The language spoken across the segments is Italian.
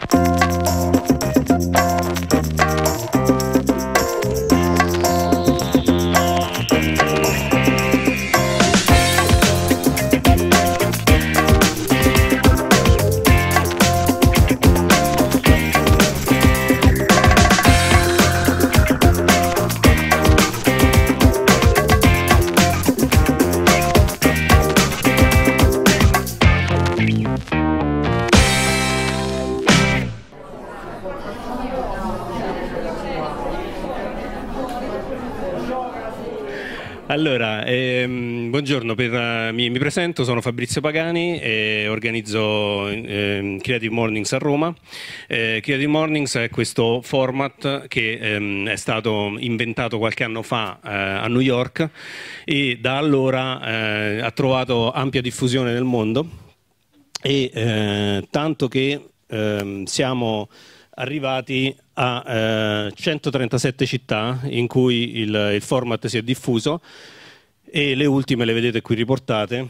Thank you. Allora, ehm, buongiorno, per, eh, mi, mi, presento, sono Fabrizio Pagani e organizzo ehm, Creative Mornings a Roma. Eh, Creative Mornings è questo format che ehm, è stato inventato qualche anno fa eh, a New York e da allora eh, ha trovato ampia diffusione nel mondo e eh, tanto che ehm, siamo arrivati a eh, 137 città in cui il, il format si è diffuso e le ultime le vedete qui riportate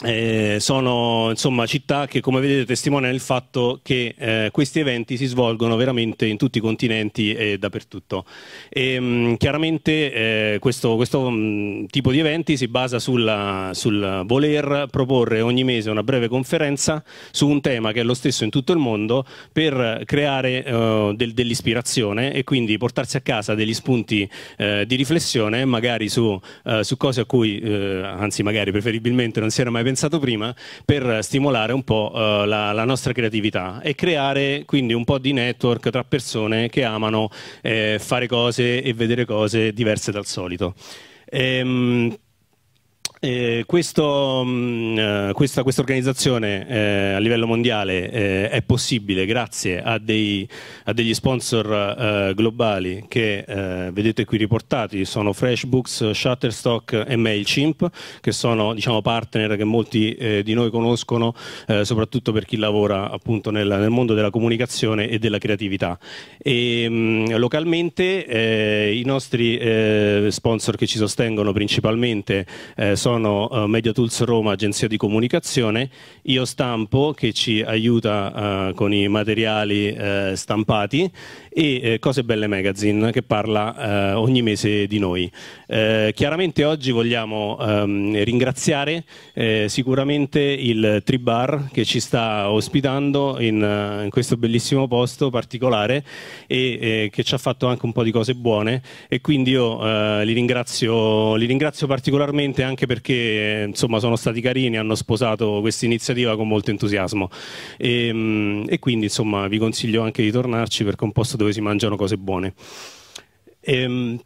eh, sono insomma città che come vedete testimoniano il fatto che eh, questi eventi si svolgono veramente in tutti i continenti e dappertutto. E, ehm, mh, chiaramente eh, questo, questo mh, mm, tipo di eventi si basa sulla, sul voler proporre ogni mese una breve conferenza su un tema che è lo stesso in tutto il mondo per creare eh, del, dell'ispirazione e quindi portarsi a casa degli spunti eh, di riflessione magari su, eh, su, cose a cui anzi magari preferibilmente non si era mai pensato prima, per stimolare un po' eh, la, la, nostra creatività e creare quindi un po' di network tra persone che amano eh, fare cose e vedere cose diverse dal solito. Ehm, eh, questo, mh, mm, eh, questa, questa, organizzazione eh, a livello mondiale eh, è possibile grazie a, dei, a degli sponsor eh, globali che eh, vedete qui riportati, sono Freshbooks, Shutterstock e MailChimp, che sono diciamo, partner che molti di noi conoscono, soprattutto per chi lavora appunto nel, nel, mondo della comunicazione e della creatività. E, mh, mm, localmente i nostri sponsor che ci sostengono principalmente sono sono uh, eh, Media Tools Roma, agenzia di comunicazione, io stampo che ci aiuta uh, con i materiali uh, stampati e Cose Belle Magazine che parla ogni mese di noi. chiaramente oggi vogliamo um, ringraziare sicuramente il Tribar che ci sta ospitando in, in questo bellissimo posto particolare e che ci ha fatto anche un po' di cose buone e quindi io li ringrazio, li ringrazio particolarmente anche per perché insomma sono stati carini, hanno sposato questa iniziativa con molto entusiasmo e, ehm, e, quindi insomma vi consiglio anche di tornarci perché è un posto dove si mangiano cose buone. E, ehm,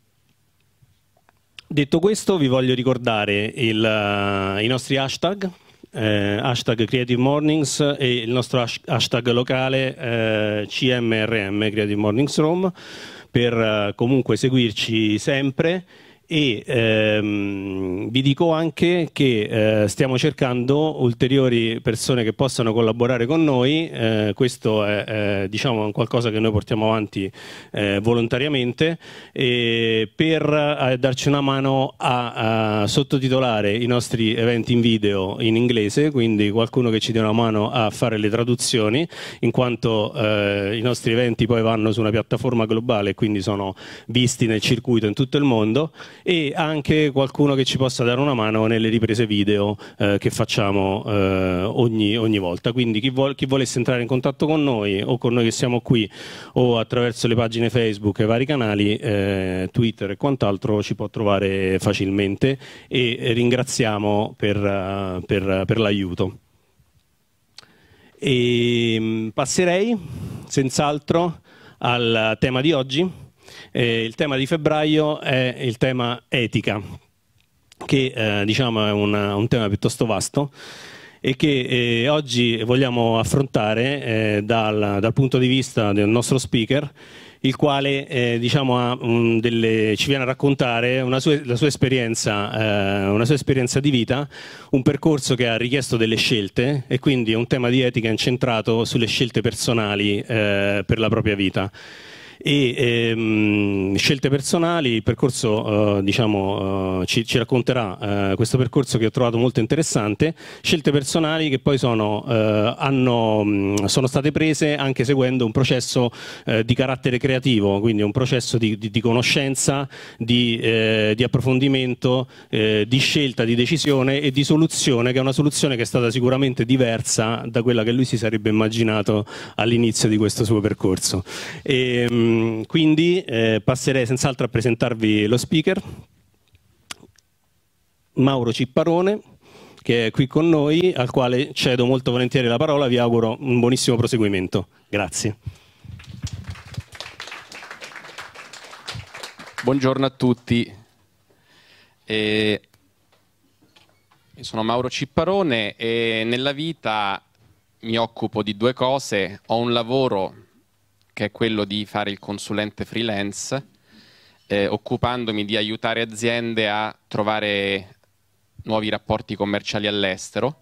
detto questo vi voglio ricordare il, eh, i nostri hashtag eh, hashtag Creative Mornings e il nostro hashtag locale eh, CMRM Creative Mornings Rome per eh, comunque seguirci sempre e ehm, vi dico anche che eh, stiamo cercando ulteriori persone che possano collaborare con noi, eh, questo è eh, diciamo qualcosa che noi portiamo avanti eh, volontariamente per eh, darci una mano a, a, sottotitolare i nostri eventi in video in inglese, quindi qualcuno che ci dia una mano a fare le traduzioni, in quanto eh, i nostri eventi poi vanno su una piattaforma globale, e quindi sono visti nel circuito in tutto il mondo e anche qualcuno che ci possa dare una mano nelle riprese video eh, che facciamo eh, ogni, ogni, volta. Quindi chi, vo chi, volesse entrare in contatto con noi o con noi che siamo qui o attraverso le pagine Facebook e vari canali, eh, Twitter e quant'altro ci può trovare facilmente e ringraziamo per, eh, per, per l'aiuto. E ehm, passerei senz'altro al tema di oggi eh, il tema di febbraio è il tema etica, che eh, diciamo è una, un tema piuttosto vasto e che eh, oggi vogliamo affrontare eh, dal, dal punto di vista del nostro speaker il quale eh, diciamo, ha, um, delle, ci viene a raccontare una sua, la sua esperienza, eh, una sua esperienza di vita, un percorso che ha richiesto delle scelte e quindi è un tema di etica incentrato sulle scelte personali eh, per la propria vita e ehm, scelte personali, il percorso eh, diciamo, eh, ci, ci, racconterà eh, questo percorso che ho trovato molto interessante, scelte personali che poi sono, eh, hanno, mm, sono state prese anche seguendo un processo eh, di carattere creativo, quindi un processo di, di, di conoscenza, di, di approfondimento, di scelta, di decisione e di soluzione, che è una soluzione che è stata sicuramente diversa da quella che lui si sarebbe immaginato all'inizio di questo suo percorso. E, ehm, Ehm, quindi eh, passerei senz'altro a presentarvi lo speaker, Mauro Cipparone, che è qui con noi, al quale cedo molto volentieri la parola, vi auguro un buonissimo proseguimento. Grazie. Buongiorno a tutti. Eh, sono Mauro Cipparone e nella vita mi occupo di due cose. Ho un lavoro che è quello di fare il consulente freelance, eh, occupandomi di aiutare aziende a trovare nuovi rapporti commerciali all'estero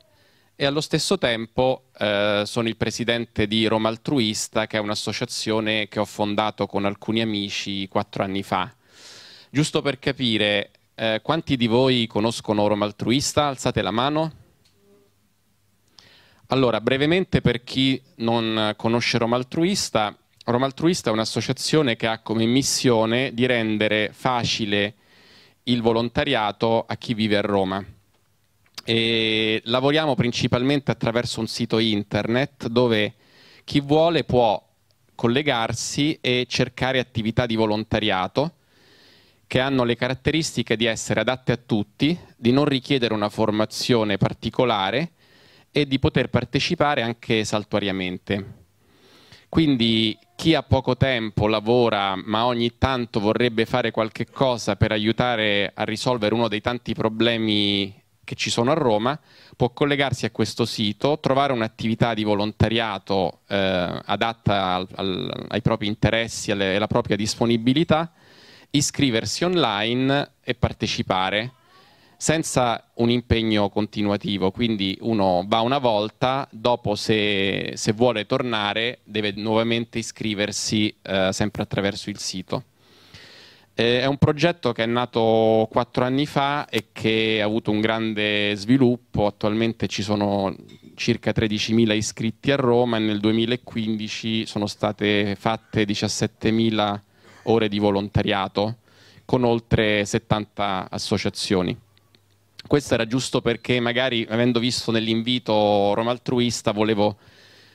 e allo stesso tempo eh, sono il presidente di Roma Altruista, che è un'associazione che ho fondato con alcuni amici quattro anni fa. Giusto per capire, eh, quanti di voi conoscono Roma Altruista? Alzate la mano. Allora, brevemente per chi non conosce Roma Altruista, Roma Altruista è un'associazione che ha come missione di rendere facile il volontariato a chi vive a Roma. E lavoriamo principalmente attraverso un sito internet dove chi vuole può collegarsi e cercare attività di volontariato che hanno le caratteristiche di essere adatte a tutti, di non richiedere una formazione particolare e di poter partecipare anche saltuariamente. Quindi chi ha poco tempo lavora ma ogni tanto vorrebbe fare qualche cosa per aiutare a risolvere uno dei tanti problemi che ci sono a Roma, può collegarsi a questo sito, trovare un'attività di volontariato eh, adatta al, al, ai propri interessi e alla propria disponibilità, iscriversi online e partecipare senza un impegno continuativo, quindi uno va una volta, dopo se, se vuole tornare deve nuovamente iscriversi eh, sempre attraverso il sito. Eh, è un progetto che è nato quattro anni fa e che ha avuto un grande sviluppo, attualmente ci sono circa 13.000 iscritti a Roma e nel 2015 sono state fatte 17.000 ore di volontariato con oltre 70 associazioni. Questo era giusto perché magari, avendo visto nell'invito Roma altruista, volevo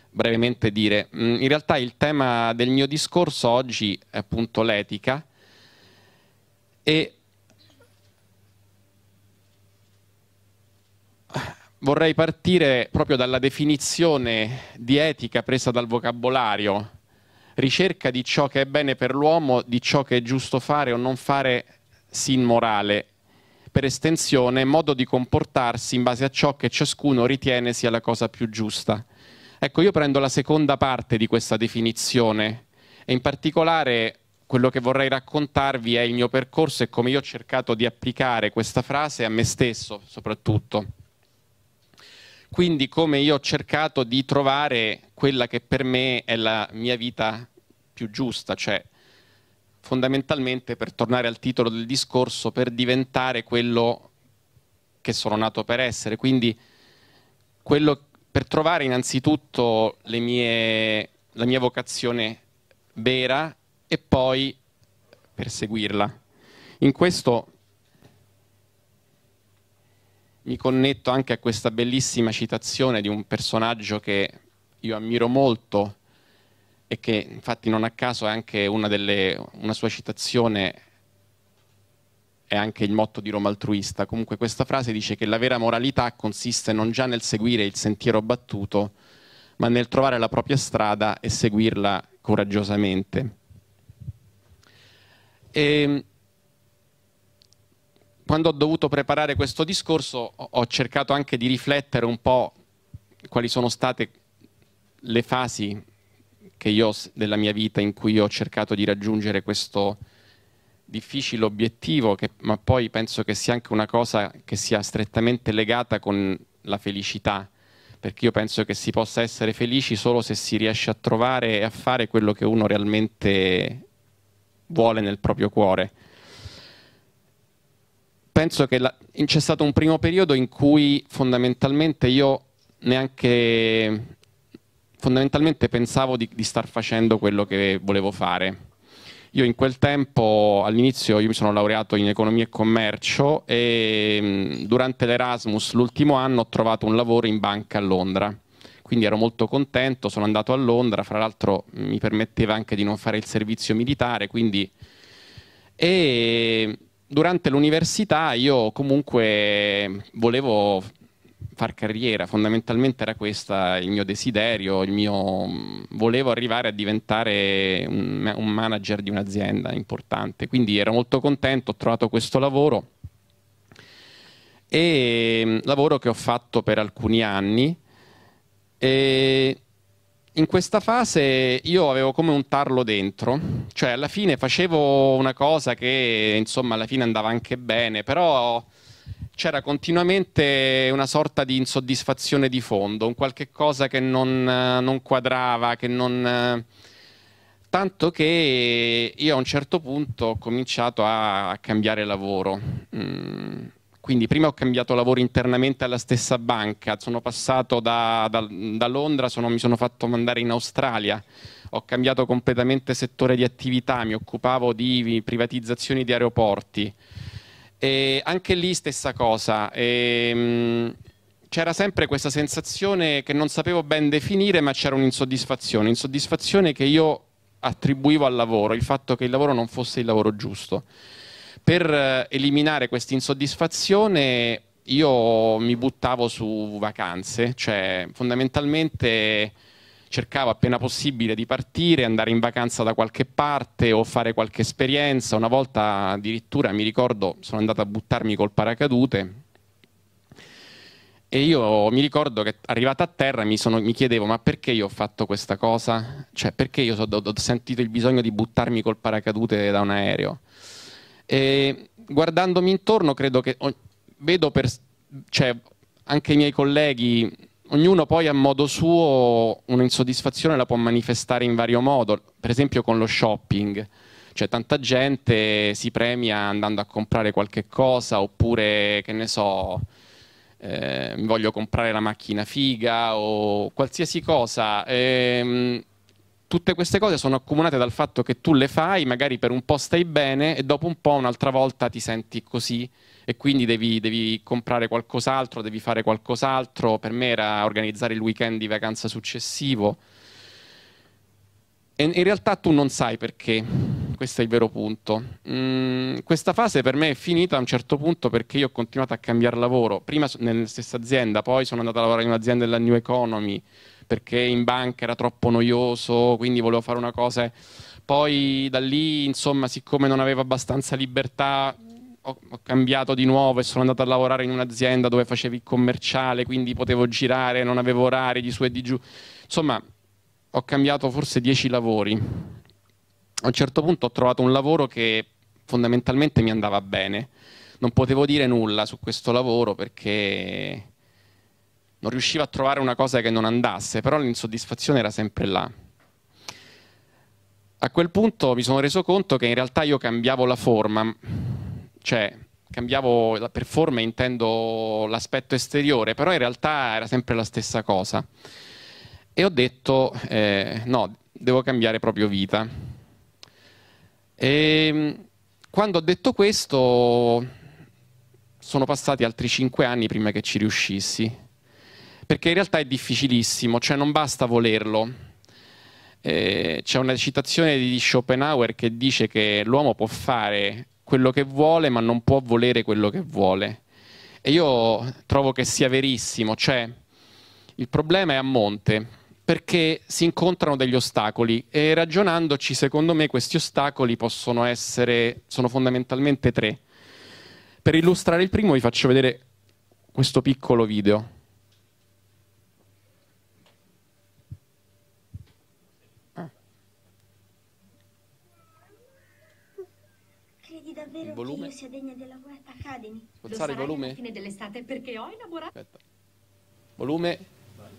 brevemente dire. Mm, in realtà il tema del mio discorso oggi è appunto l'etica e vorrei partire proprio dalla definizione di etica presa dal vocabolario, ricerca di ciò che è bene per l'uomo, di ciò che è giusto fare o non fare sin morale per estensione modo di comportarsi in base a ciò che ciascuno ritiene sia la cosa più giusta. Ecco, io prendo la seconda parte di questa definizione e in particolare quello che vorrei raccontarvi è il mio percorso e come io ho cercato di applicare questa frase a me stesso soprattutto. Quindi come io ho cercato di trovare quella che per me è la mia vita più giusta, cioè fondamentalmente per tornare al titolo del discorso, per diventare quello che sono nato per essere, quindi quello, per trovare innanzitutto mie, la mia vocazione vera e poi perseguirla. In questo mi connetto anche a questa bellissima citazione di un personaggio che io ammiro molto, e che infatti non a caso è anche una, delle, una sua citazione è anche il motto di Roma altruista. Comunque questa frase dice che la vera moralità consiste non già nel seguire il sentiero battuto, ma nel trovare la propria strada e seguirla coraggiosamente. E ehm, quando ho dovuto preparare questo discorso ho cercato anche di riflettere un po' quali sono state le fasi che io, della mia vita in cui ho cercato di raggiungere questo difficile obiettivo, che, ma poi penso che sia anche una cosa che sia strettamente legata con la felicità, perché io penso che si possa essere felici solo se si riesce a trovare e a fare quello che uno realmente vuole nel proprio cuore. Penso che la... c'è stato un primo periodo in cui fondamentalmente io neanche fondamentalmente pensavo di, di star facendo quello che volevo fare. Io in quel tempo, all'inizio, mi sono laureato in economia e commercio e mm, durante l'Erasmus, l'ultimo anno, ho trovato un lavoro in banca a Londra. Quindi ero molto contento, sono andato a Londra, fra l'altro mi permetteva anche di non fare il servizio militare, quindi... E durante l'università io comunque volevo far carriera, fondamentalmente era questo il mio desiderio, il mio... volevo arrivare a diventare un, un manager di un'azienda importante, quindi ero molto contento, ho trovato questo lavoro e mm, lavoro che ho fatto per alcuni anni e in questa fase io avevo come un tarlo dentro, cioè alla fine facevo una cosa che insomma alla fine andava anche bene, però c'era continuamente una sorta di insoddisfazione di fondo, un qualche cosa che non, eh, non quadrava, che non... Eh, tanto che io a un certo punto ho cominciato a cambiare lavoro. Mm, quindi prima ho cambiato lavoro internamente alla stessa banca, sono passato da, da, da Londra, sono, mi sono fatto mandare in Australia, ho cambiato completamente settore di attività, mi occupavo di privatizzazioni di aeroporti. E anche lì stessa cosa. E, ehm, mh, c'era sempre questa sensazione che non sapevo ben definire, ma c'era un'insoddisfazione, insoddisfazione che io attribuivo al lavoro, il fatto che il lavoro non fosse il lavoro giusto. Per eh, eliminare questa insoddisfazione io mi buttavo su vacanze, cioè fondamentalmente cercavo appena possibile di partire, andare in vacanza da qualche parte o fare qualche esperienza. Una volta addirittura mi ricordo sono andato a buttarmi col paracadute e io mi ricordo che arrivata a terra mi, sono, mi chiedevo ma perché io ho fatto questa cosa? Cioè perché io so, ho, ho sentito il bisogno di buttarmi col paracadute da un aereo? E guardandomi intorno credo che vedo per, cioè, anche i miei colleghi ognuno poi a modo suo un'insoddisfazione la può manifestare in vario modo, per esempio con lo shopping. Cioè tanta gente si premia andando a comprare qualche cosa oppure che ne so, eh, voglio comprare la macchina figa o qualsiasi cosa. Eh, tutte queste cose sono accomunate dal fatto che tu le fai, magari per un po' stai bene e dopo un po' un'altra volta ti senti così e quindi devi, devi comprare qualcos'altro, devi fare qualcos'altro. Per me era organizzare il weekend di vacanza successivo. E in realtà tu non sai perché, questo è il vero punto. Mm, questa fase per me è finita a un certo punto perché io ho continuato a cambiare lavoro, prima nella stessa azienda, poi sono andato a lavorare in un'azienda della New Economy perché in banca era troppo noioso, quindi volevo fare una cosa. Poi da lì, insomma, siccome non avevo abbastanza libertà, ho, ho cambiato di nuovo e sono andato a lavorare in un'azienda dove facevi il commerciale, quindi potevo girare, non avevo orari di su e di giù. Insomma, ho cambiato forse dieci lavori. A un certo punto ho trovato un lavoro che fondamentalmente mi andava bene. Non potevo dire nulla su questo lavoro perché non riusciva a trovare una cosa che non andasse, però l'insoddisfazione era sempre là. A quel punto mi sono reso conto che in realtà io cambiavo la forma, cioè cambiavo per forma intendo l'aspetto esteriore, però in realtà era sempre la stessa cosa. E ho detto eh, no, devo cambiare proprio vita. E ehm, quando ho detto questo sono passati altri cinque anni prima che ci riuscissi perché in realtà è difficilissimo, cioè non basta volerlo. Eh, c'è una citazione di Schopenhauer che dice che l'uomo può fare quello che vuole, ma non può volere quello che vuole. E io trovo che sia verissimo, cioè il problema è a monte, perché si incontrano degli ostacoli e ragionandoci, secondo me, questi ostacoli possono essere, sono fondamentalmente tre. Per illustrare il primo vi faccio vedere questo piccolo video. il volume. sia degna della Weta Academy. Forzare il volume. Alla fine dell'estate perché ho elaborato. Aspetta. Volume. Vai.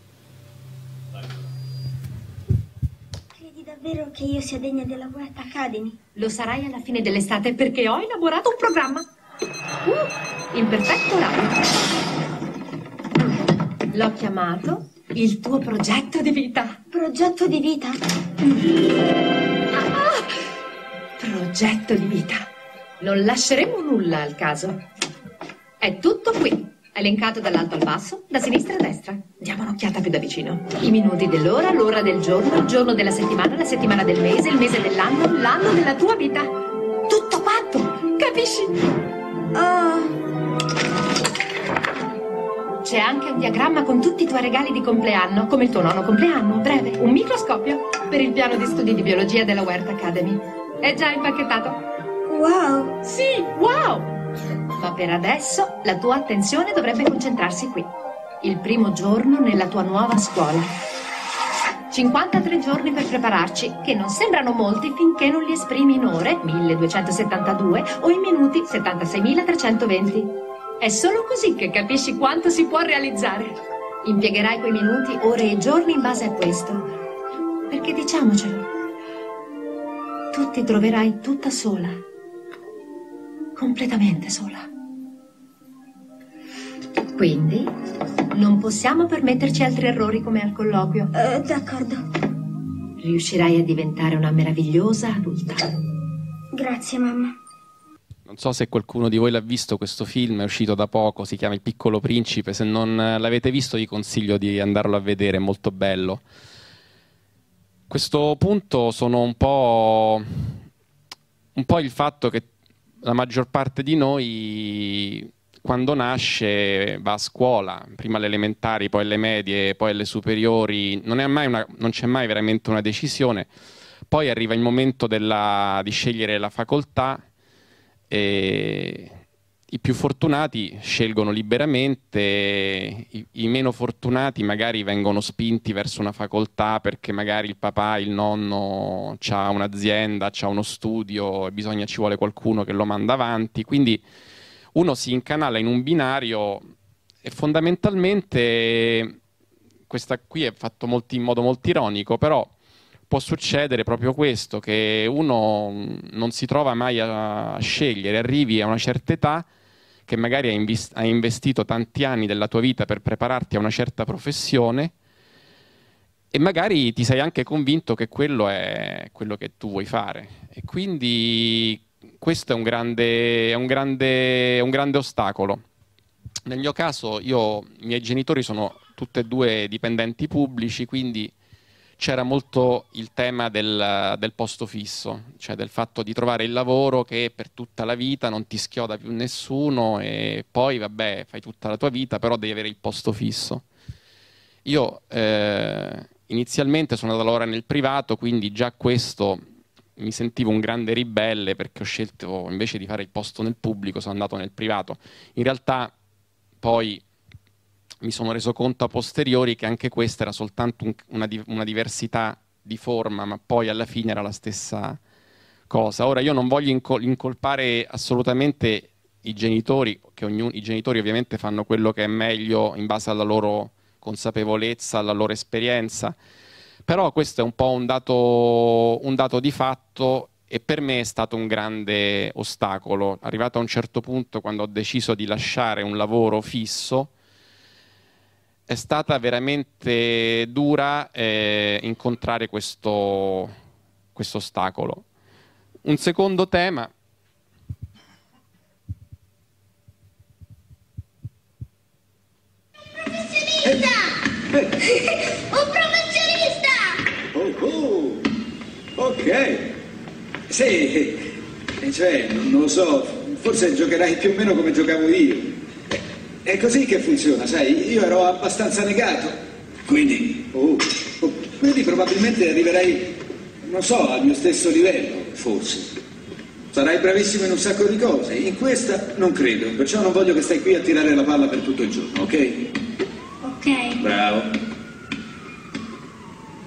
Credi davvero che io sia degna della Weta Academy? Lo sarai alla fine dell'estate perché ho elaborato un programma. Uh, in perfetto orario. L'ho chiamato il tuo progetto di vita. Progetto di vita? Ah, progetto di vita. Non lasceremo nulla al caso. È tutto qui, elencato dall'alto al basso, da sinistra a destra. Diamo un'occhiata più da vicino. I minuti dell'ora, l'ora del giorno, il giorno della settimana, la settimana del mese, il mese dell'anno, l'anno della tua vita. Tutto quanto, capisci? Oh. C'è anche un diagramma con tutti i tuoi regali di compleanno, come il tuo nono compleanno, breve, un microscopio, per il piano di studi di biologia della Wert Academy. È già impacchettato. Wow! Sì, wow! Ma per adesso la tua attenzione dovrebbe concentrarsi qui. Il primo giorno nella tua nuova scuola. 53 giorni per prepararci, che non sembrano molti finché non li esprimi in ore 1272 o in minuti 76320. È solo così che capisci quanto si può realizzare. Impiegherai quei minuti, ore e giorni in base a questo. Perché diciamocelo, tu ti troverai tutta sola completamente sola. Quindi non possiamo permetterci altri errori come al colloquio. Eh, d'accordo. Riuscirai a diventare una meravigliosa adulta. Grazie, mamma. Non so se qualcuno di voi l'ha visto questo film, è uscito da poco, si chiama Il piccolo principe, se non l'avete visto vi consiglio di andarlo a vedere, è molto bello. A questo punto sono un po'... un po' il fatto che la maggior parte di noi quando nasce va a scuola, prima le elementari, poi le medie, poi le superiori, non, una, non c'è mai veramente una decisione, poi arriva il momento della, di scegliere la facoltà e i più fortunati scelgono liberamente, i, i, meno fortunati magari vengono spinti verso una facoltà perché magari il papà, il nonno ha un'azienda, ha uno studio e bisogna, ci vuole qualcuno che lo manda avanti. Quindi uno si incanala in un binario e fondamentalmente questa qui è fatta in modo molto ironico, però può succedere proprio questo, che uno non si trova mai a scegliere, arrivi a una certa età che magari hai investito tanti anni della tua vita per prepararti a una certa professione e magari ti sei anche convinto che quello è quello che tu vuoi fare. E quindi questo è un grande, è un grande, è un grande ostacolo. Nel mio caso, io, i miei genitori sono tutti e due dipendenti pubblici, quindi c'era molto il tema del, del, posto fisso, cioè del fatto di trovare il lavoro che per tutta la vita non ti schioda più nessuno e poi vabbè fai tutta la tua vita, però devi avere il posto fisso. Io eh, inizialmente sono andato a lavorare nel privato, quindi già questo mi sentivo un grande ribelle perché ho scelto invece di fare il posto nel pubblico, sono andato nel privato. In realtà poi mi sono reso conto a posteriori che anche questa era soltanto un, una, una, diversità di forma, ma poi alla fine era la stessa cosa. Ora io non voglio incol incolpare assolutamente i genitori, che ognuno, i genitori ovviamente fanno quello che è meglio in base alla loro consapevolezza, alla loro esperienza, però questo è un po' un dato, un dato di fatto e per me è stato un grande ostacolo. Arrivato a un certo punto, quando ho deciso di lasciare un lavoro fisso, è stata veramente dura eh, incontrare questo, questo ostacolo. Un secondo tema eh. Un professionista! Oh, oh. Ok, sì, cioè, non lo so, forse giocherai più o meno come giocavo io. È così che funziona, sai, io ero abbastanza negato, quindi, oh, oh, quindi probabilmente arriverei, non so, al mio stesso livello, forse. Sarai bravissimo in un sacco di cose, in questa non credo, perciò non voglio che stai qui a tirare la palla per tutto il giorno, ok? Ok. Bravo.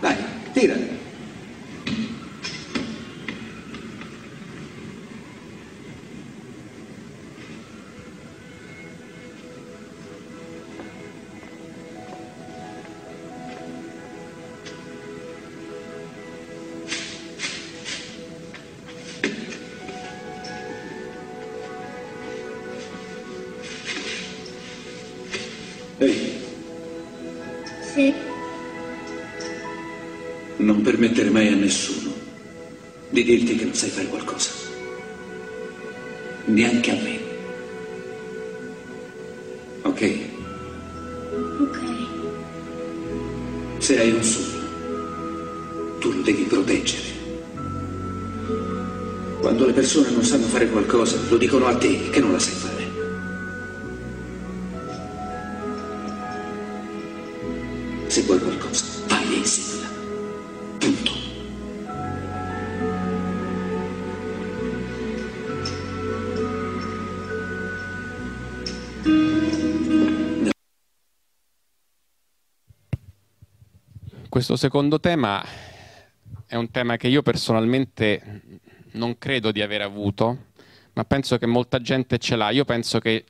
Vai, tirala. a nessuno di dirti che non sai fare qualcosa. Neanche a me. Ok? Ok. Se hai un sogno, tu lo devi proteggere. Quando le persone non sanno fare qualcosa, lo dicono a te che non la sai fare. Questo secondo tema è un tema che io personalmente non credo di aver avuto, ma penso che molta gente ce l'ha. Io penso che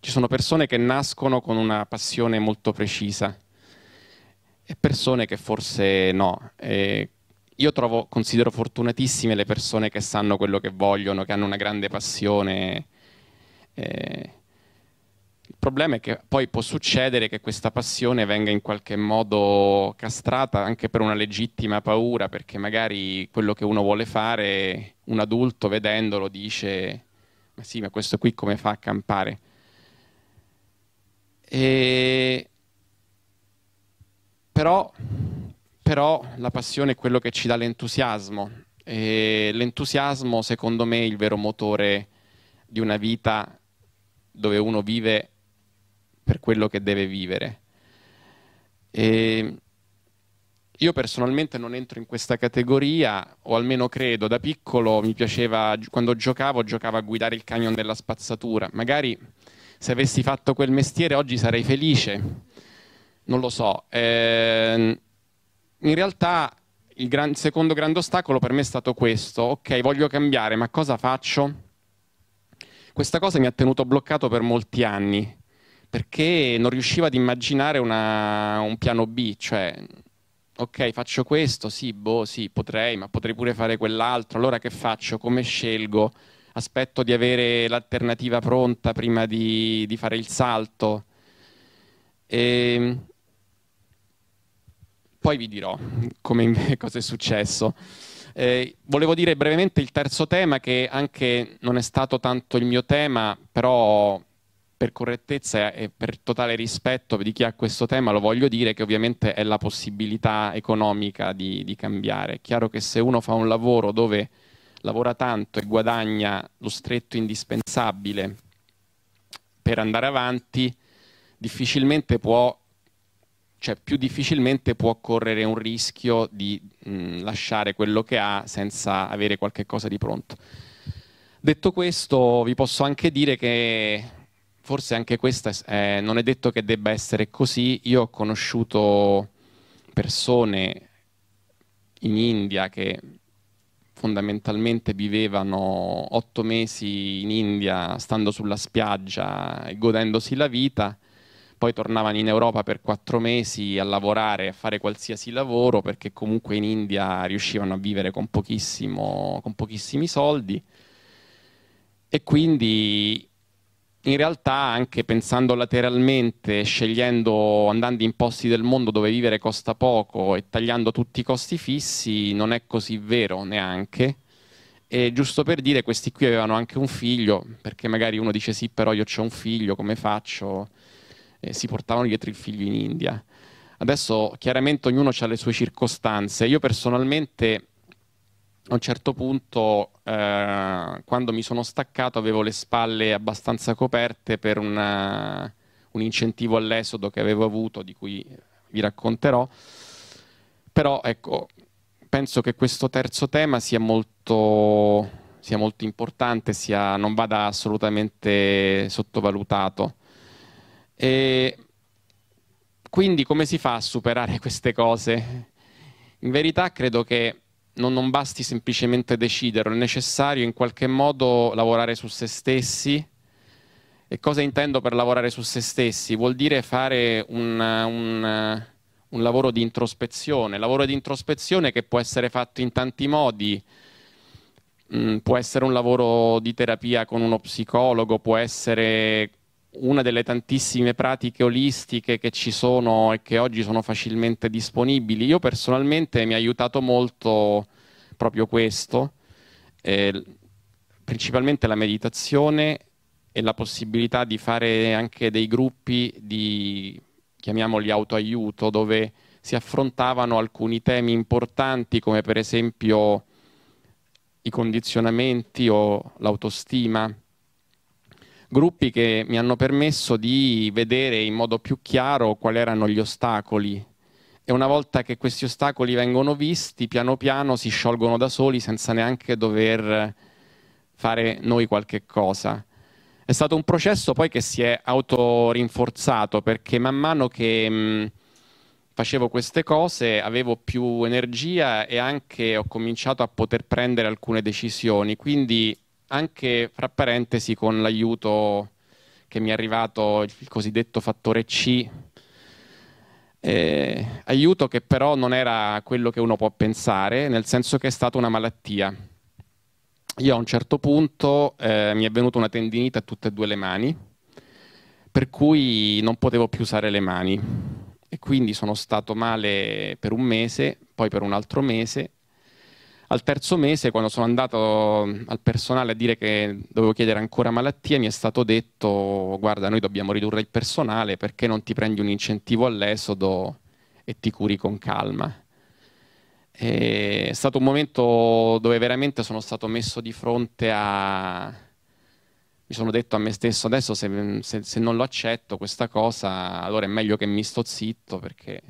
ci sono persone che nascono con una passione molto precisa e persone che forse no. E io trovo, considero fortunatissime le persone che sanno quello che vogliono, che hanno una grande passione. Eh, il problema è che poi può succedere che questa passione venga in qualche modo castrata anche per una legittima paura, perché magari quello che uno vuole fare, un adulto vedendolo dice, ma sì, ma questo qui come fa a campare? E... Però, però la passione è quello che ci dà l'entusiasmo e l'entusiasmo secondo me è il vero motore di una vita dove uno vive per quello che deve vivere. E io personalmente non entro in questa categoria, o almeno credo, da piccolo mi piaceva, quando giocavo, giocavo a guidare il camion della spazzatura. Magari se avessi fatto quel mestiere oggi sarei felice, non lo so. Eh, in realtà il gran, secondo grande ostacolo per me è stato questo, ok voglio cambiare, ma cosa faccio? Questa cosa mi ha tenuto bloccato per molti anni perché non riusciva ad immaginare una, un piano B, cioè ok faccio questo, sì, boh, sì, potrei, ma potrei pure fare quell'altro, allora che faccio, come scelgo, aspetto di avere l'alternativa pronta prima di, di fare il salto. E... Ehm, poi vi dirò come, cosa è successo. Eh, volevo dire brevemente il terzo tema che anche non è stato tanto il mio tema, però per correttezza e per totale rispetto di chi ha questo tema lo voglio dire che ovviamente è la possibilità economica di, di cambiare. È chiaro che se uno fa un lavoro dove lavora tanto e guadagna lo stretto indispensabile per andare avanti, difficilmente può, cioè più difficilmente può correre un rischio di mh, lasciare quello che ha senza avere qualche cosa di pronto. Detto questo, vi posso anche dire che forse anche questa è, eh, non è detto che debba essere così. Io ho conosciuto persone in India che fondamentalmente vivevano otto mesi in India stando sulla spiaggia e godendosi la vita, poi tornavano in Europa per quattro mesi a lavorare, a fare qualsiasi lavoro, perché comunque in India riuscivano a vivere con, con pochissimi soldi. E quindi in realtà anche pensando lateralmente, scegliendo, andando in posti del mondo dove vivere costa poco e tagliando tutti i costi fissi, non è così vero neanche. E giusto per dire, questi qui avevano anche un figlio, perché magari uno dice sì, però io ho un figlio, come faccio? E si portavano dietro il figlio in India. Adesso chiaramente ognuno ha le sue circostanze. Io personalmente a un certo punto, eh, quando mi sono staccato, avevo le spalle abbastanza coperte per una, eh, un incentivo all'esodo che avevo avuto, di cui vi racconterò. Però ecco, penso che questo terzo tema sia molto, sia molto importante, sia, non vada assolutamente sottovalutato. E quindi come si fa a superare queste cose? In verità credo che non, non basti semplicemente decidere, è necessario in qualche modo lavorare su se stessi, e cosa intendo per lavorare su se stessi? Vuol dire fare un, un, un, lavoro di introspezione, lavoro di introspezione che può essere fatto in tanti modi. Mm, può essere un lavoro di terapia con uno psicologo, può essere una delle tantissime pratiche olistiche che ci sono e che oggi sono facilmente disponibili. Io personalmente mi ha aiutato molto proprio questo, eh, principalmente la meditazione e la possibilità di fare anche dei gruppi di, chiamiamoli autoaiuto, dove si affrontavano alcuni temi importanti come per esempio i condizionamenti o l'autostima gruppi che mi hanno permesso di vedere in modo più chiaro quali erano gli ostacoli e una volta che questi ostacoli vengono visti, piano piano si sciolgono da soli senza neanche dover fare noi qualche cosa. È stato un processo poi che si è autorinforzato perché man mano che mh, mm, facevo queste cose avevo più energia e anche ho cominciato a poter prendere alcune decisioni, quindi anche fra parentesi con l'aiuto che mi è arrivato, il cosiddetto fattore C, eh, aiuto che però non era quello che uno può pensare, nel senso che è stata una malattia. Io a un certo punto eh, mi è venuta una tendinite a tutte e due le mani, per cui non potevo più usare le mani. E quindi sono stato male per un mese, poi per un altro mese, al terzo mese, quando sono andato mm, al personale a dire che dovevo chiedere ancora malattia, mi è stato detto guarda, noi dobbiamo ridurre il personale perché non ti prendi un incentivo all'esodo e ti curi con calma. È stato un momento dove veramente sono stato messo di fronte a... Mi sono detto a me stesso adesso se, mm, se, se non lo accetto questa cosa, allora è meglio che mi sto zitto perché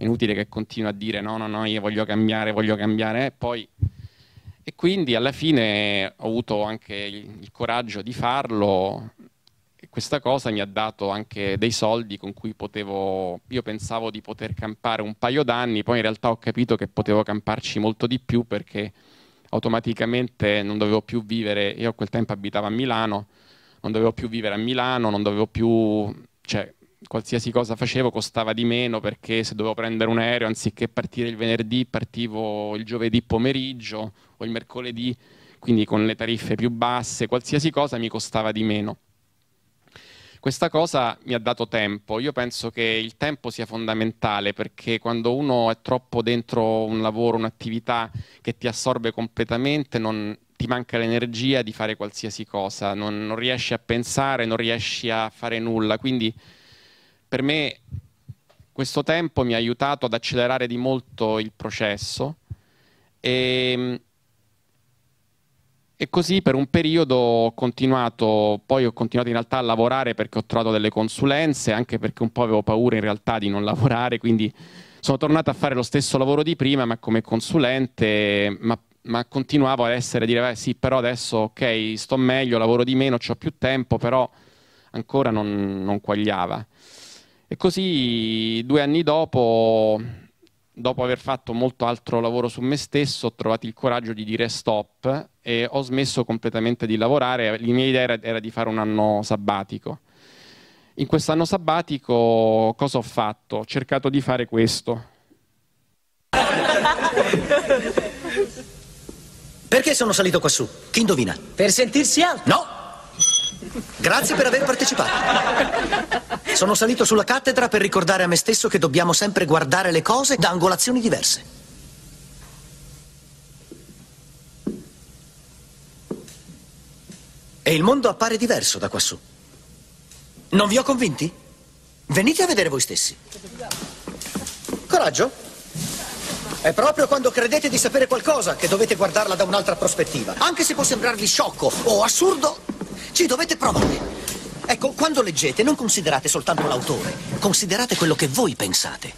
inutile che continui a dire no, no, no, io voglio cambiare, voglio cambiare, e poi... E quindi alla fine ho avuto anche il coraggio di farlo, questa cosa mi ha dato anche dei soldi con cui potevo, io pensavo di poter campare un paio d'anni, poi in realtà ho capito che potevo camparci molto di più perché automaticamente non dovevo più vivere, io a quel tempo abitavo a Milano, non dovevo più vivere a Milano, non dovevo più, cioè qualsiasi cosa facevo costava di meno perché se dovevo prendere un aereo anziché partire il venerdì partivo il giovedì pomeriggio o il mercoledì, quindi con le tariffe più basse, qualsiasi cosa mi costava di meno. Questa cosa mi ha dato tempo, io penso che il tempo sia fondamentale perché quando uno è troppo dentro un lavoro, un'attività che ti assorbe completamente, non, ti manca l'energia di fare qualsiasi cosa, non, non riesci a pensare, non riesci a fare nulla, quindi per me questo tempo mi ha aiutato ad accelerare di molto il processo e, ehm, e, così per un periodo ho continuato, poi ho continuato in realtà a lavorare perché ho trovato delle consulenze, anche perché un po' avevo paura in realtà di non lavorare, quindi sono tornato a fare lo stesso lavoro di prima, ma come consulente, ma, ma continuavo ad essere, a dire, beh sì, però adesso ok, sto meglio, lavoro di meno, ho più tempo, però ancora non, non quagliava. E così due anni dopo, dopo aver fatto molto altro lavoro su me stesso, ho trovato il coraggio di dire stop e ho smesso completamente di lavorare. La mia idea era, era di fare un anno sabbatico. In quest'anno sabbatico cosa ho fatto? Ho cercato di fare questo. Perché sono salito qua su? Chi indovina? Per sentirsi alto. No! Grazie per aver partecipato. Sono salito sulla cattedra per ricordare a me stesso che dobbiamo sempre guardare le cose da angolazioni diverse. E il mondo appare diverso da quassù. Non vi ho convinti? Venite a vedere voi stessi. Coraggio. È proprio quando credete di sapere qualcosa che dovete guardarla da un'altra prospettiva. Anche se può sembrarvi sciocco o assurdo, ci dovete provare. Ecco, quando leggete non considerate soltanto l'autore, considerate quello che voi pensate.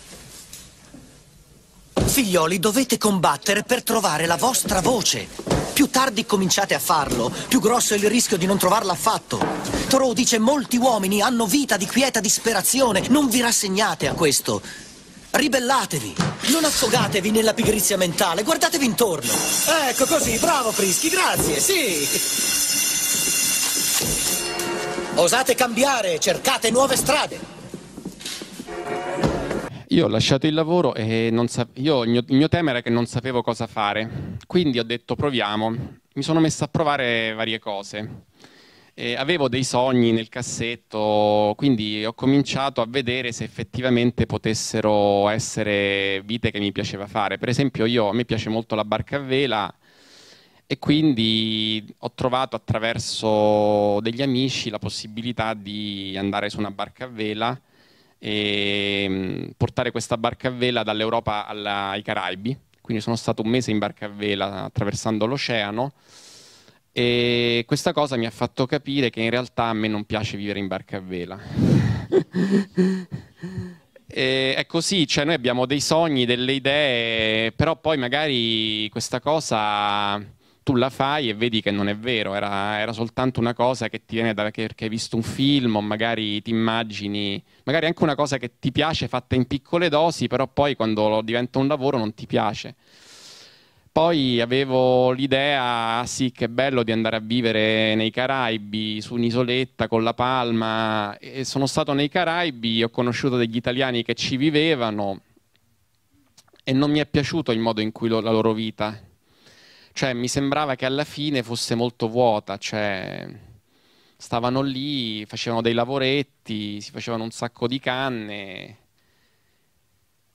Figlioli, dovete combattere per trovare la vostra voce. Più tardi cominciate a farlo, più grosso è il rischio di non trovarla affatto. Thoreau dice molti uomini hanno vita di quieta disperazione, non vi rassegnate a questo. Ribellatevi, non affogatevi nella pigrizia mentale, guardatevi intorno. Ecco così, bravo Frischi, grazie, sì. Osate cambiare, cercate nuove strade. Io ho lasciato il lavoro e io, il, mio, il mio tema era che non sapevo cosa fare, quindi ho detto proviamo. Mi sono messo a provare varie cose. E avevo dei sogni nel cassetto, quindi ho cominciato a vedere se effettivamente potessero essere vite che mi piaceva fare. Per esempio, io, a me piace molto la barca a vela e quindi ho trovato attraverso degli amici la possibilità di andare su una barca a vela e mm, portare questa barca a vela dall'Europa alla, ai Caraibi. Quindi sono stato un mese in barca a vela attraversando l'oceano e questa cosa mi ha fatto capire che in realtà a me non piace vivere in barca a vela. E è così, cioè noi abbiamo dei sogni, delle idee, però poi magari questa cosa tu la fai e vedi che non è vero, era, era soltanto una cosa che ti viene da, che, hai visto un film o magari ti immagini, magari anche una cosa che ti piace fatta in piccole dosi, però poi quando diventa un lavoro non ti piace. Poi avevo l'idea, ah sì che bello, di andare a vivere nei Caraibi, su un'isoletta con la palma. E sono stato nei Caraibi, ho conosciuto degli italiani che ci vivevano e non mi è piaciuto il modo in cui lo, la loro vita cioè, mi sembrava che alla fine fosse molto vuota, cioè stavano lì, facevano dei lavoretti, si facevano un sacco di canne.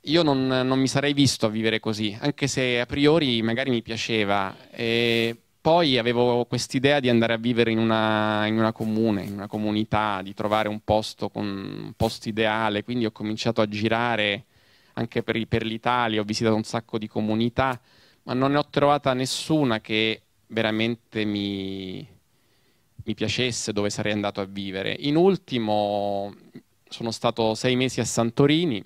Io non, non mi sarei visto a vivere così, anche se a priori magari mi piaceva. E poi avevo quest'idea di andare a vivere in una, in una comune, in una comunità, di trovare un posto, con, un posto ideale, quindi ho cominciato a girare anche per, per l'Italia, ho visitato un sacco di comunità ma non ne ho trovata nessuna che veramente mi, mi piacesse, dove sarei andato a vivere. In ultimo sono stato sei mesi a Santorini,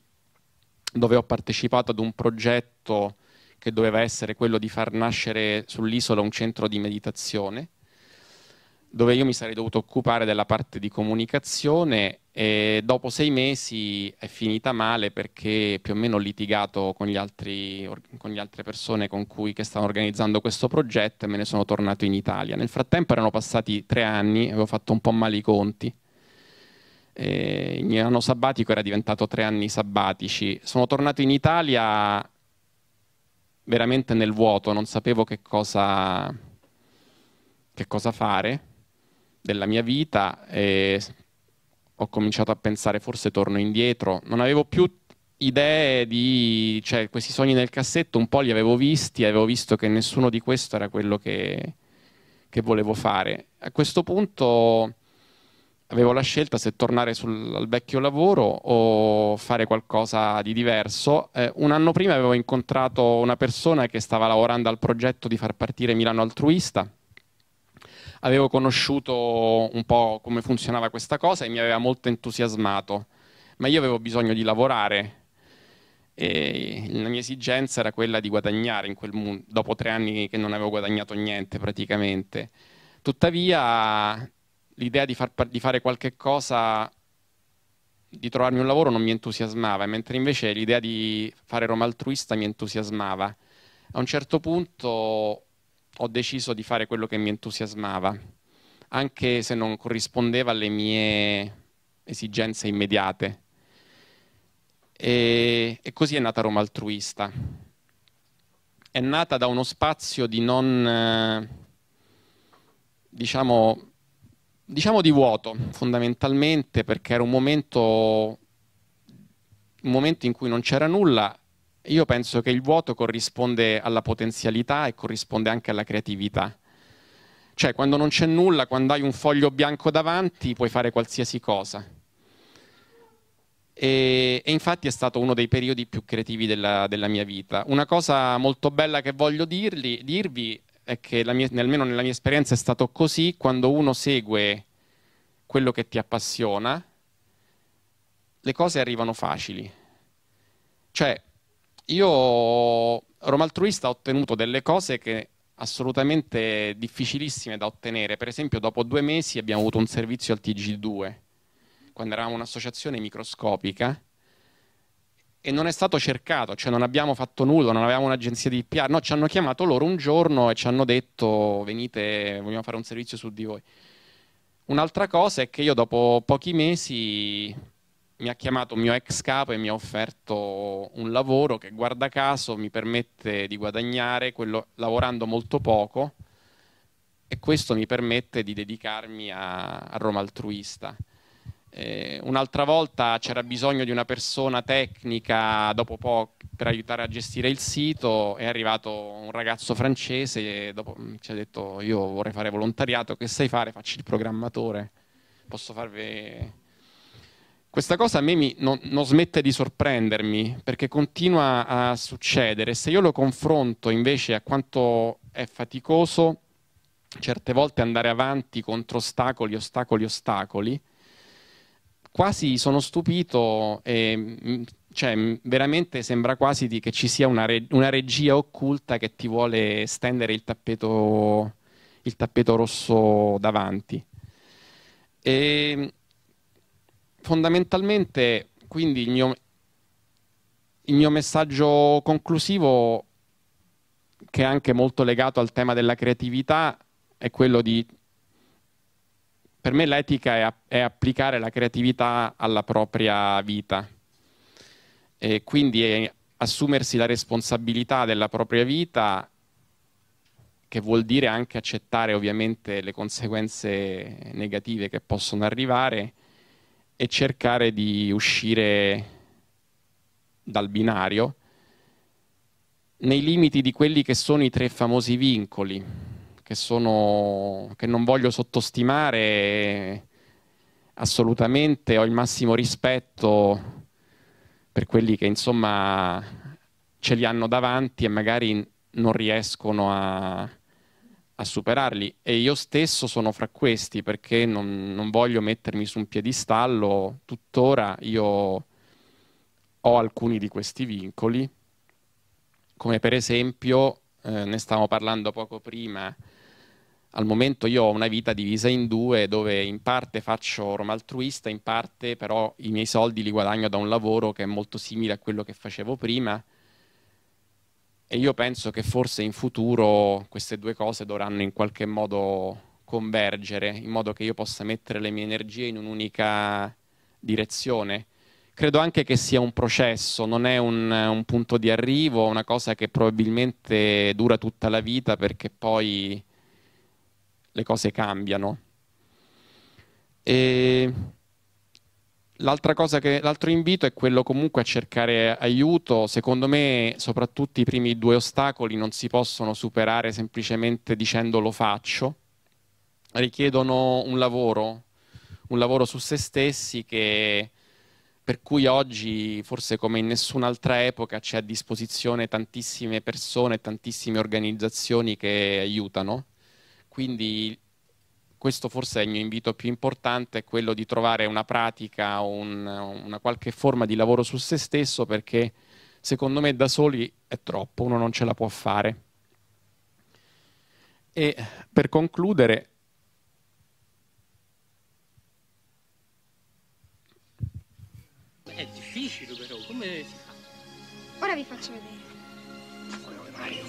dove ho partecipato ad un progetto che doveva essere quello di far nascere sull'isola un centro di meditazione dove io mi sarei dovuto occupare della parte di comunicazione e dopo sei mesi è finita male perché più o meno ho litigato con, altri, con le altre persone con cui che stavano organizzando questo progetto e me ne sono tornato in Italia. Nel frattempo erano passati tre anni, avevo fatto un po' male i conti. E il mio anno sabbatico era diventato tre anni sabbatici. Sono tornato in Italia veramente nel vuoto, non sapevo che cosa, che cosa fare della mia vita e ho cominciato a pensare forse torno indietro. Non avevo più idee di cioè, questi sogni nel cassetto, un po' li avevo visti, avevo visto che nessuno di questo era quello che, che volevo fare. A questo punto avevo la scelta se tornare sul, al vecchio lavoro o fare qualcosa di diverso. Eh, un anno prima avevo incontrato una persona che stava lavorando al progetto di far partire Milano Altruista avevo conosciuto un po' come funzionava questa cosa e mi aveva molto entusiasmato, ma io avevo bisogno di lavorare e la mia esigenza era quella di guadagnare in quel mondo, dopo tre anni che non avevo guadagnato niente praticamente. Tuttavia l'idea di, far, di fare qualche cosa, di trovarmi un lavoro non mi entusiasmava, mentre invece l'idea di fare Roma altruista mi entusiasmava. A un certo punto ho deciso di fare quello che mi entusiasmava, anche se non corrispondeva alle mie esigenze immediate. E, e così è nata Roma Altruista. È nata da uno spazio di non, eh, diciamo, diciamo di vuoto fondamentalmente perché era un momento, un momento in cui non c'era nulla io penso che il vuoto corrisponde alla potenzialità e corrisponde anche alla creatività. Cioè, quando non c'è nulla, quando hai un foglio bianco davanti, puoi fare qualsiasi cosa. E, e infatti è stato uno dei periodi più creativi della, della mia vita. Una cosa molto bella che voglio dirgli, dirvi è che, mia, almeno nella mia esperienza, è stato così quando uno segue quello che ti appassiona, le cose arrivano facili. Cioè, io Roma Altruista ho ottenuto delle cose che assolutamente difficilissime da ottenere. Per esempio, dopo due mesi abbiamo avuto un servizio al TG2, quando eravamo un'associazione microscopica, e non è stato cercato, cioè non abbiamo fatto nulla, non avevamo un'agenzia di PR, no, ci hanno chiamato loro un giorno e ci hanno detto venite, vogliamo fare un servizio su di voi. Un'altra cosa è che io dopo pochi mesi mi ha chiamato un mio ex capo e mi ha offerto un lavoro che guarda caso mi permette di guadagnare quello, lavorando molto poco e questo mi permette di dedicarmi a, a Roma altruista. Eh, un'altra volta c'era bisogno di una persona tecnica dopo po- per aiutare a gestire il sito, è arrivato un ragazzo francese e dopo mm, ci ha detto io vorrei fare volontariato, che sai fare? Facci il programmatore, posso farvi questa cosa a me mi, non, non, smette di sorprendermi perché continua a succedere. Se io lo confronto invece a quanto è faticoso certe volte andare avanti contro ostacoli, ostacoli, ostacoli, quasi sono stupito e mm, cioè, mm, veramente sembra quasi che ci sia una, reg- una, regia occulta che ti vuole stendere il tappeto, il tappeto rosso davanti. E fondamentalmente, quindi il mio, il mio messaggio conclusivo, che è anche molto legato al tema della creatività, è quello di per me l'etica è, è, applicare la creatività alla propria vita e quindi è assumersi la responsabilità della propria vita che vuol dire anche accettare ovviamente le conseguenze negative che possono arrivare e cercare di uscire dal binario nei limiti di quelli che sono i tre famosi vincoli, che, sono, che non voglio sottostimare assolutamente, ho il massimo rispetto per quelli che insomma ce li hanno davanti e magari non riescono a, a superarli e io stesso sono fra questi perché non, non voglio mettermi su un piedistallo, tuttora io ho alcuni di questi vincoli, come per esempio, eh, ne stavamo parlando poco prima, al momento io ho una vita divisa in due dove in parte faccio Roma altruista, in parte però i miei soldi li guadagno da un lavoro che è molto simile a quello che facevo prima e io penso che forse in futuro queste due cose dovranno in qualche modo convergere, in modo che io possa mettere le mie energie in un'unica direzione. Credo anche che sia un processo, non è un, un punto di arrivo, una cosa che probabilmente dura tutta la vita perché poi le cose cambiano. E l'altra cosa che, l'altro invito è quello comunque a cercare aiuto. Secondo me, soprattutto i primi due ostacoli non si possono superare semplicemente dicendo lo faccio. Richiedono un lavoro, un lavoro su se stessi che, per cui oggi, forse come in nessun'altra epoca, c'è a disposizione tantissime persone, tantissime organizzazioni che aiutano. Quindi questo forse è il mio invito più importante, quello di trovare una pratica, un, una qualche forma di lavoro su se stesso, perché secondo me da soli è troppo, uno non ce la può fare. E per concludere, È difficile però, come si fa? Ora vi faccio vedere. Mario,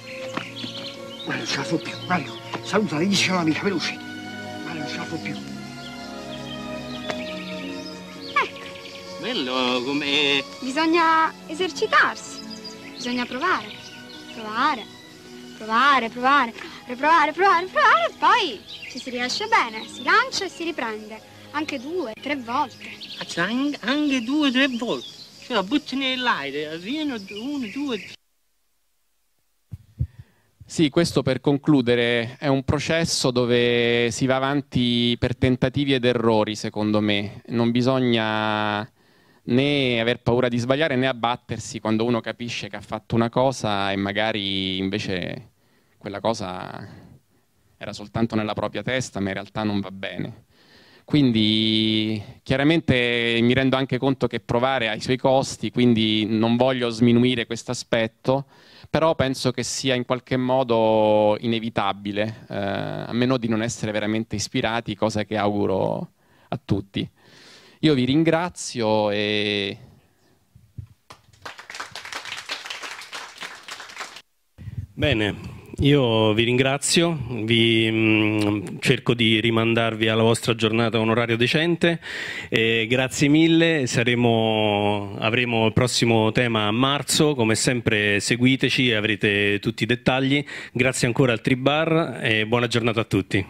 non ce la so più, Mario, saluta, dice una amica veloce qua non scappo più. Ecco. Bello come... Bisogna esercitarsi, bisogna provare, provare, provare, provare, riprovare, provare, provare e poi ci si riesce bene, si lancia e si riprende, anche due, tre volte. Anche due, tre volte? Cioè la butti nell'aria, viene uno, due, tre. Sì, questo per concludere è un processo dove si va avanti per tentativi ed errori, secondo me. Non bisogna né aver paura di sbagliare né abbattersi quando uno capisce che ha fatto una cosa e magari invece quella cosa era soltanto nella propria testa, ma in realtà non va bene. Quindi chiaramente mi rendo anche conto che provare ha i suoi costi, quindi non voglio sminuire questo aspetto però penso che sia in qualche modo inevitabile, eh, a meno di non essere veramente ispirati, cosa che auguro a tutti. Io vi ringrazio e... Bene, io vi ringrazio, vi, mh, mm, cerco di rimandarvi alla vostra giornata a un orario decente, e grazie mille, saremo, avremo il prossimo tema a marzo, come sempre seguiteci e avrete tutti i dettagli, grazie ancora al Tribar e buona giornata a tutti.